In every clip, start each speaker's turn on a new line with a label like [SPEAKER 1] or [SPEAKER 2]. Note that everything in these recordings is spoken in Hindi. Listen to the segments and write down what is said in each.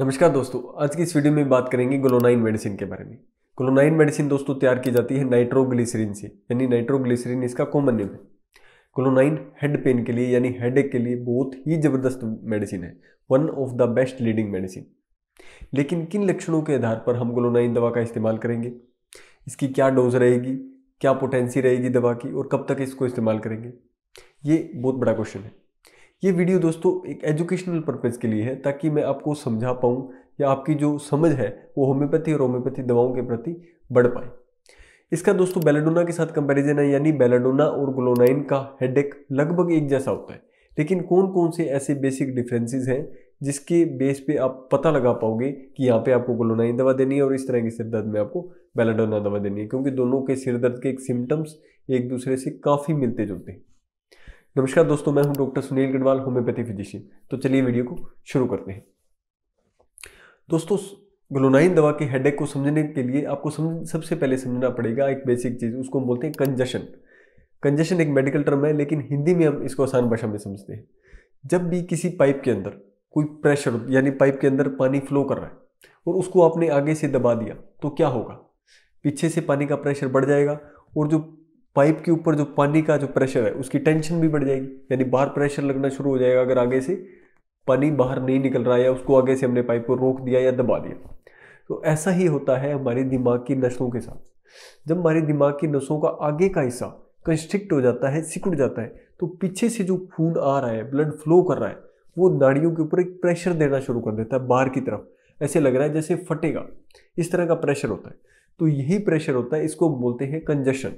[SPEAKER 1] नमस्कार दोस्तों आज की इस वीडियो में बात करेंगे ग्लोनाइन मेडिसिन के बारे में ग्लोनाइन मेडिसिन दोस्तों तैयार की जाती है नाइट्रोग्लिसरीन से यानी नाइट्रोग्लिसरीन इसका कॉमन नेम है ग्लोनाइन हेड पेन के लिए यानी हेड के लिए बहुत ही ज़बरदस्त मेडिसिन है one of the best leading medicine लेकिन किन लक्षणों के आधार पर हम ग्लोनाइन दवा का इस्तेमाल करेंगे इसकी क्या डोज रहेगी क्या पोटेंसी रहेगी दवा की और कब तक इसको इस्तेमाल करेंगे ये बहुत बड़ा क्वेश्चन है ये वीडियो दोस्तों एक एजुकेशनल पर्पज़ के लिए है ताकि मैं आपको समझा पाऊँ या आपकी जो समझ है वो होम्योपैथी और होम्योपैथी दवाओं के प्रति बढ़ पाए इसका दोस्तों बेलाडोना के साथ कंपैरिजन है यानी बेलाडोना और ग्लोनाइन का हेडेक लगभग एक जैसा होता है लेकिन कौन कौन से ऐसे बेसिक डिफरेंसेस हैं जिसके बेस पे आप पता लगा पाओगे कि यहाँ पे आपको ग्लोनाइन दवा देनी है और इस तरह के सिर दर्द में आपको बेलाडोना दवा देनी है क्योंकि दोनों के सिर दर्द के एक सिम्टम्स एक दूसरे से काफ़ी मिलते जुलते हैं नमस्कार दोस्तों मैं हूं doctor Sunil Garhwal homeopathy physician तो चलिए वीडियो को शुरू करते हैं दोस्तों ग्लोनाइन दवा के हेडेक को समझने के लिए आपको समझ सबसे पहले समझना पड़ेगा एक बेसिक चीज़ उसको हम बोलते हैं कंजशन कंजेशन एक मेडिकल टर्म है लेकिन हिंदी में हम इसको आसान भाषा में समझते हैं जब भी किसी पाइप के अंदर कोई प्रेशर यानी पाइप के अंदर पानी फ्लो कर रहा है और उसको आपने आगे से दबा दिया तो क्या होगा पीछे से पानी का प्रेशर बढ़ जाएगा और जो पाइप के ऊपर जो पानी का जो प्रेशर है उसकी टेंशन भी बढ़ जाएगी यानी बाहर प्रेशर लगना शुरू हो जाएगा अगर आगे से पानी बाहर नहीं निकल रहा है या उसको आगे से हमने पाइप को रोक दिया या दबा दिया तो ऐसा ही होता है हमारे दिमाग की नसों के साथ जब हमारे दिमाग की नसों का आगे का हिस्सा कंस्ट्रिक्ट हो जाता है सिकुड़ जाता है तो पीछे से जो खून आ रहा है ब्लड फ्लो कर रहा है वो नाड़ियों के ऊपर एक प्रेशर देना शुरू कर देता है बाहर की तरफ ऐसे लग रहा है जैसे फटेगा इस तरह का प्रेशर होता है तो यही प्रेशर होता है इसको बोलते हैं कंजेशन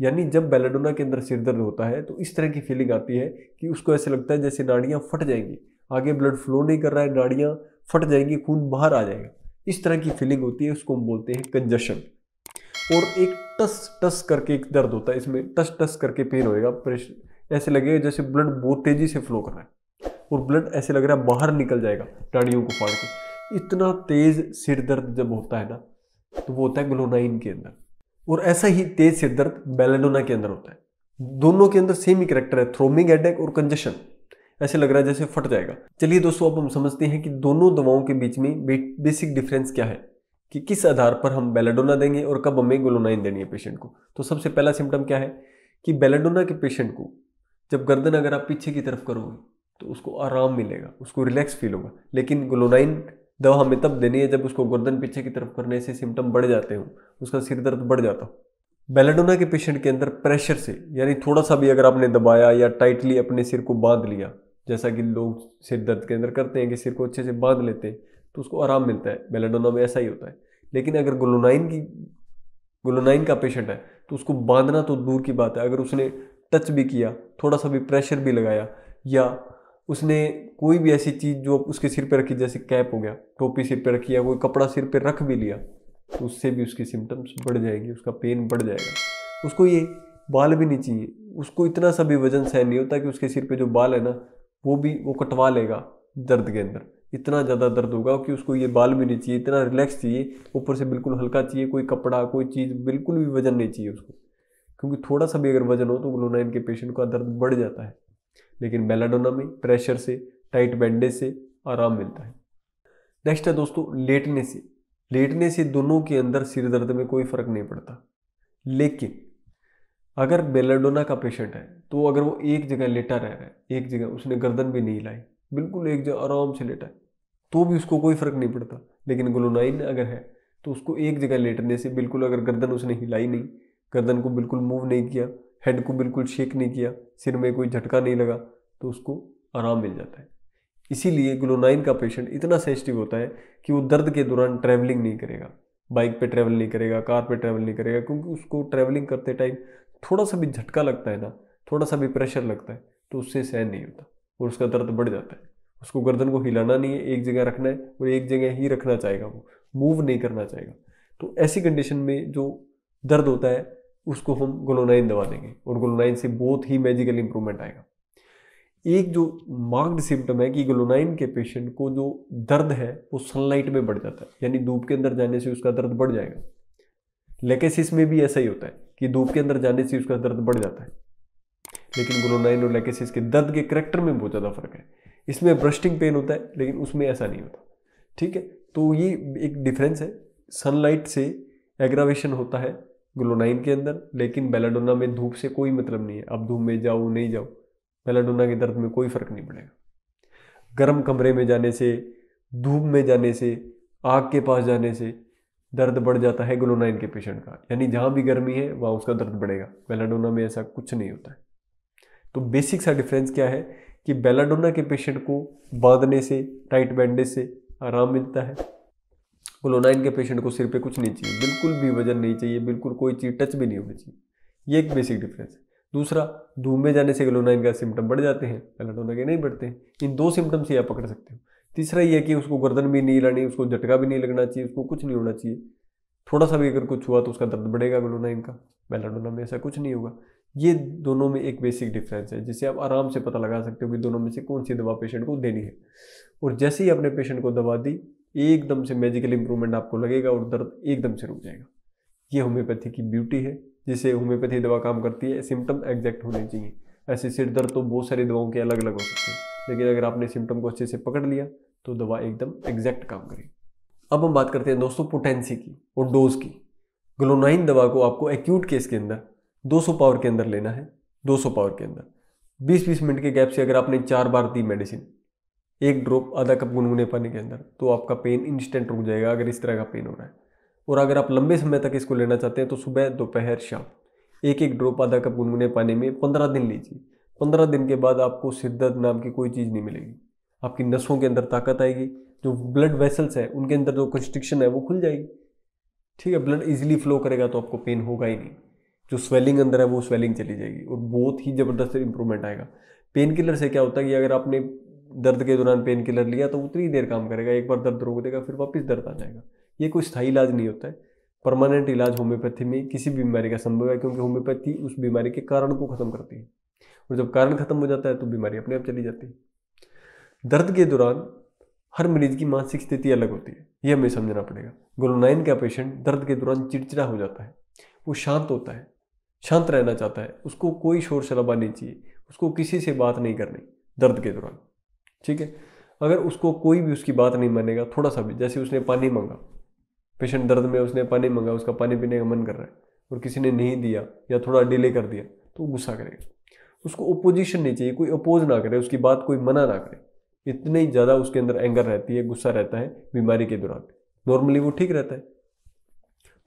[SPEAKER 1] यानी जब बेलाडोना के अंदर सिर दर्द होता है तो इस तरह की फीलिंग आती है कि उसको ऐसे लगता है जैसे नाड़ियाँ फट जाएंगी आगे ब्लड फ्लो नहीं कर रहा है नाड़ियाँ फट जाएंगी खून बाहर आ जाएगा इस तरह की फीलिंग होती है उसको हम बोलते हैं कंजशन और एक टस टस करके एक दर्द होता है इसमें टस टस करके पेन होएगा प्रेशर ऐसे लगेगा जैसे ब्लड बहुत तेज़ी से फ्लो कर रहा है और ब्लड ऐसे लग रहा है बाहर निकल जाएगा नाड़ियों को फाड़ के इतना तेज़ सिर दर्द जब होता है ना तो वो होता है ग्लोनाइन के अंदर और ऐसा ही तेज सिर दर्द बेलेडोना के अंदर होता है दोनों के अंदर सेम ही करेक्टर है थ्रोमिंग हेडेक और कंजेशन ऐसे लग रहा है जैसे फट जाएगा चलिए दोस्तों अब हम समझते हैं कि दोनों दवाओं के बीच में बेसिक डिफरेंस क्या है कि किस आधार पर हम बेलाडोना देंगे और कब हमें गोलोनाइन देनी है पेशेंट को तो सबसे पहला सिम्टम क्या है कि बेलेडोना के पेशेंट को जब गर्दन अगर आप पीछे की तरफ करोगे तो उसको आराम मिलेगा उसको रिलैक्स फील होगा लेकिन गोलोनाइन दवा हमें तब देनी है जब उसको गर्दन पीछे की तरफ करने से सिम्टम बढ़ जाते हो उसका सिर दर्द बढ़ जाता हो बेलाडोना के पेशेंट के अंदर प्रेशर से यानी थोड़ा सा भी अगर आपने दबाया या टाइटली अपने सिर को बांध लिया जैसा कि लोग सिर दर्द के अंदर करते हैं कि सिर को अच्छे से बांध लेते हैं तो उसको आराम मिलता है बेलाडोना में ऐसा ही होता है लेकिन अगर ग्लोनाइन की ग्लोनाइन का पेशेंट है तो उसको बांधना तो दूर की बात है अगर उसने टच भी किया थोड़ा सा भी प्रेशर भी लगाया या उसने कोई भी ऐसी चीज़ जो उसके सिर पर रखी जैसे कैप हो गया टोपी सिर पर रखी या कोई कपड़ा सिर पर रख भी लिया तो उससे भी उसकी सिम्टम्स बढ़ जाएगी उसका पेन बढ़ जाएगा उसको ये बाल भी नहीं चाहिए उसको इतना सा भी वजन सहन नहीं होता कि उसके सिर पे जो बाल है ना वो भी वो कटवा लेगा दर्द के अंदर इतना ज़्यादा दर्द होगा कि उसको ये बाल भी नहीं चाहिए इतना रिलैक्स चाहिए ऊपर से बिल्कुल हल्का चाहिए कोई कपड़ा कोई चीज़ बिल्कुल भी वजन नहीं चाहिए उसको क्योंकि थोड़ा सा भी अगर वजन हो तो ग्लोनाइन के पेशेंट का दर्द बढ़ जाता है लेकिन मेलाडोना में प्रेशर से टाइट बैंडेज से आराम मिलता है नेक्स्ट है दोस्तों लेटने से लेटने से दोनों के अंदर सिर दर्द में कोई फर्क नहीं पड़ता लेकिन अगर बेलाडोना का पेशेंट है तो अगर वो एक जगह लेटा रह रहा है एक जगह उसने गर्दन भी नहीं लाई बिल्कुल एक जगह आराम से लेटा है तो भी उसको कोई फर्क नहीं पड़ता लेकिन ग्लोनाइन अगर है तो उसको एक जगह लेटने से बिल्कुल अगर गर्दन उसने हिलाई नहीं गर्दन को बिल्कुल मूव नहीं किया हेड को बिल्कुल शेक नहीं किया सिर में कोई झटका नहीं लगा तो उसको आराम मिल जाता है इसीलिए ग्लोनाइन का पेशेंट इतना सेंसिटिव होता है कि वो दर्द के दौरान ट्रैवलिंग नहीं करेगा बाइक पे ट्रैवल नहीं करेगा कार पे ट्रैवल नहीं करेगा क्योंकि उसको ट्रैवलिंग करते टाइम थोड़ा सा भी झटका लगता है ना थोड़ा सा भी प्रेशर लगता है तो उससे सहन नहीं होता और उसका दर्द बढ़ जाता है उसको गर्दन को हिलाना नहीं है एक जगह रखना है और एक जगह ही रखना चाहेगा वो मूव नहीं करना चाहेगा तो ऐसी कंडीशन में जो दर्द होता है उसको हम ग्लोनाइन दवा देंगे और ग्लोनाइन से बहुत ही मेजिकल इंप्रूवमेंट आएगा एक जो मार्क्ड सिम्टम है कि ग्लोनाइन के पेशेंट को जो दर्द है वो सनलाइट में बढ़ जाता है यानी धूप के अंदर जाने से उसका दर्द बढ़ जाएगा लेकेसिस में भी ऐसा ही होता है कि धूप के अंदर जाने से उसका दर्द बढ़ जाता है लेकिन ग्लोनाइन और लेकेसिस के दर्द के करेक्टर में बहुत ज़्यादा फर्क है इसमें ब्रस्टिंग पेन होता है लेकिन उसमें ऐसा नहीं होता ठीक है तो ये एक डिफरेंस है सनलाइट से एग्रावेशन होता है ग्लोनाइन के अंदर लेकिन बेलाडोना में धूप से कोई मतलब नहीं है अब धूप में जाओ नहीं जाओ बेलाडोना के दर्द में कोई फ़र्क नहीं पड़ेगा गर्म कमरे में जाने से धूप में जाने से आग के पास जाने से दर्द बढ़ जाता है ग्लोनाइन के पेशेंट का यानी जहाँ भी गर्मी है वहाँ उसका दर्द बढ़ेगा बेलाडोना में ऐसा कुछ नहीं होता है तो बेसिक सा डिफरेंस क्या है कि बेलाडोना के पेशेंट को बांधने से टाइट बैंडेज से आराम मिलता है ग्लोनाइन के पेशेंट को सिर पे कुछ नहीं चाहिए बिल्कुल भी वजन नहीं चाहिए बिल्कुल कोई चीज़ टच भी नहीं होनी चाहिए ये एक बेसिक डिफरेंस है दूसरा धूम में जाने से ग्लोनाइन का सिम्टम बढ़ जाते हैं एलाटोना के नहीं बढ़ते हैं इन दो सिम्टम्स ही आप पकड़ सकते हो तीसरा ये कि उसको गर्दन भी नहीं लानी उसको झटका भी नहीं लगना चाहिए उसको कुछ नहीं होना चाहिए थोड़ा सा भी अगर कुछ हुआ तो उसका दर्द बढ़ेगा ग्लोनाइन का मेलाडोना में ऐसा कुछ नहीं होगा ये दोनों में एक बेसिक डिफरेंस है जिसे आप आराम से पता लगा सकते हो कि दोनों में से कौन सी दवा पेशेंट को देनी है और जैसे ही आपने पेशेंट को दवा दी एकदम से मेजिकल इंप्रूवमेंट आपको लगेगा और दर्द एकदम से रुक जाएगा ये होम्योपैथी की ब्यूटी है जिसे होम्योपैथी दवा काम करती है सिम्टम एग्जैक्ट होने चाहिए ऐसे सिर दर्द तो बहुत सारी दवाओं के अलग अलग हो सकते हैं लेकिन अगर आपने सिम्टम को अच्छे से पकड़ लिया तो दवा एकदम एग्जैक्ट काम करेगी अब हम बात करते हैं दोस्तों पोटेंसी की और डोज की ग्लोनाइन दवा को आपको एक्यूट केस के अंदर 200 पावर के अंदर लेना है 200 पावर के अंदर 20-20 मिनट के गैप से अगर आपने चार बार दी मेडिसिन एक ड्रॉप आधा कप गुनगुने पानी के अंदर तो आपका पेन इंस्टेंट रुक जाएगा अगर इस तरह का पेन हो रहा है और अगर आप लंबे समय तक इसको लेना चाहते हैं तो सुबह दोपहर शाम एक एक ड्रॉप आधा कप गुनगुने पानी में पंद्रह दिन लीजिए पंद्रह दिन के बाद आपको शिद्दत नाम की कोई चीज़ नहीं मिलेगी आपकी नसों के अंदर ताकत आएगी जो ब्लड वेसल्स है उनके अंदर जो कंस्ट्रिक्शन है वो खुल जाएगी ठीक है ब्लड इजिली फ्लो करेगा तो आपको पेन होगा ही नहीं जो स्वेलिंग अंदर है वो स्वेलिंग चली जाएगी और बहुत ही ज़बरदस्त इंप्रूवमेंट आएगा पेन किलर से क्या होता है कि अगर आपने दर्द के दौरान पेन किलर लिया तो उतनी देर काम करेगा एक बार दर्द रोक देगा फिर वापस दर्द आ जाएगा ये कोई स्थायी इलाज नहीं होता है परमानेंट इलाज होम्योपैथी में किसी भी बीमारी का संभव है क्योंकि होम्योपैथी उस बीमारी के कारण को ख़त्म करती है और जब कारण ख़त्म हो जाता है तो बीमारी अपने आप चली जाती है दर्द के दौरान हर मरीज की मानसिक स्थिति अलग होती है यह हमें समझना पड़ेगा गोलोनाइन का पेशेंट दर्द के दौरान चिड़चिड़ा हो जाता है वो शांत होता है शांत रहना चाहता है उसको कोई शोर शराबा नहीं चाहिए उसको किसी से बात नहीं करनी दर्द के दौरान ठीक है अगर उसको कोई भी उसकी बात नहीं मानेगा थोड़ा सा भी जैसे उसने पानी मांगा पेशेंट दर्द में उसने पानी मांगा उसका पानी पीने का मन कर रहा है और किसी ने नहीं दिया या थोड़ा डिले कर दिया तो गुस्सा करेगा उसको ओपोजिशन नहीं चाहिए कोई अपोज ना करे उसकी बात कोई मना ना करे ही ज़्यादा उसके अंदर एंगर रहती है गुस्सा रहता है बीमारी के दौरान नॉर्मली वो ठीक रहता है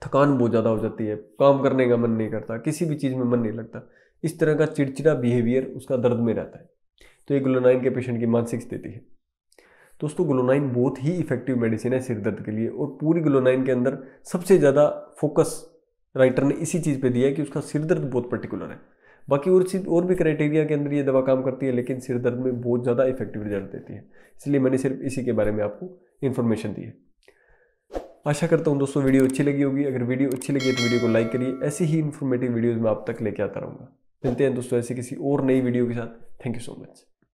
[SPEAKER 1] थकान बहुत ज़्यादा हो जाती है काम करने का मन नहीं करता किसी भी चीज़ में मन नहीं लगता इस तरह का चिड़चिड़ा बिहेवियर उसका दर्द में रहता है तो ये ग्लोनाइन के पेशेंट की मानसिक स्थिति है दोस्तों ग्लोनाइन बहुत ही इफेक्टिव मेडिसिन है सिर दर्द के लिए और पूरी ग्लोनाइन के अंदर सबसे ज़्यादा फोकस राइटर ने इसी चीज़ पे दिया है कि उसका सिर दर्द बहुत पर्टिकुलर है बाकी और चीज़ और भी क्राइटेरिया के अंदर ये दवा काम करती है लेकिन सिर दर्द में बहुत ज़्यादा इफेक्टिव रिजल्ट देती है इसलिए मैंने सिर्फ इसी के बारे में आपको इन्फॉर्मेशन दी है आशा करता हूँ दोस्तों वीडियो अच्छी लगी होगी अगर वीडियो अच्छी लगी तो वीडियो को लाइक करिए ऐसी ही इन्फॉर्मेटिव वीडियोज़ मैं आप तक लेके आता रहूँगा मिलते हैं दोस्तों ऐसी किसी और नई वीडियो के साथ थैंक यू सो मच